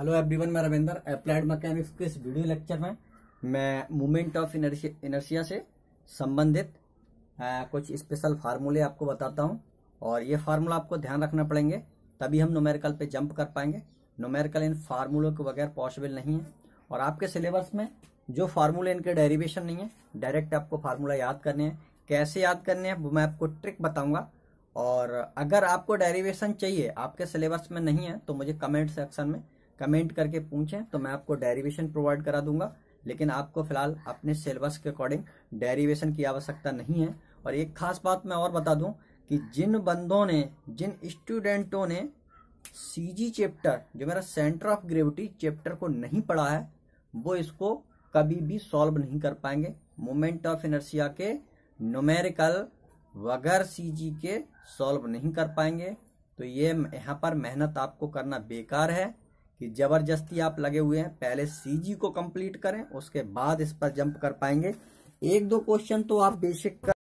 hello everyone मैं Ravinder applied mechanics के इस वीडियो लेक्चर में मैं मूवमेंट ऑफ इनर्शिया से संबंधित कुछ स्पेशल फार्मूले आपको बताता हूं और ये फार्मूला आपको ध्यान रखना पड़ेंगे तभी हम नोमेरिकल पे जंप कर पाएंगे नोमेरिकल इन फार्मूलों के बगैर पॉसिबल नहीं है और आपके सिलेबस में जो फार्मूले इनके डेरीवेशन नहीं है डायरेक्ट आपको फार्मूला याद करने हैं कैसे याद करने हैं वो मैं आपको ट्रिक बताऊँगा और अगर आपको डेरीवेशन चाहिए आपके सिलेबस में नहीं है तो मुझे कमेंट सेक्शन में कमेंट करके पूछें तो मैं आपको डेरिवेशन प्रोवाइड करा दूंगा लेकिन आपको फिलहाल अपने सिलेबस के अकॉर्डिंग डेरिवेशन की आवश्यकता नहीं है और एक खास बात मैं और बता दूं कि जिन बंदों ने जिन स्टूडेंटों ने सीजी चैप्टर जो मेरा सेंटर ऑफ ग्रेविटी चैप्टर को नहीं पढ़ा है वो इसको कभी भी सॉल्व नहीं कर पाएंगे मोमेंट ऑफ इनर्सिया के नोमेरिकल वगैरह सी के सॉल्व नहीं कर पाएंगे तो ये यहाँ पर मेहनत आपको करना बेकार है कि जबरदस्ती आप लगे हुए हैं पहले सीजी को कंप्लीट करें उसके बाद इस पर जंप कर पाएंगे एक दो क्वेश्चन तो आप बेसिक कर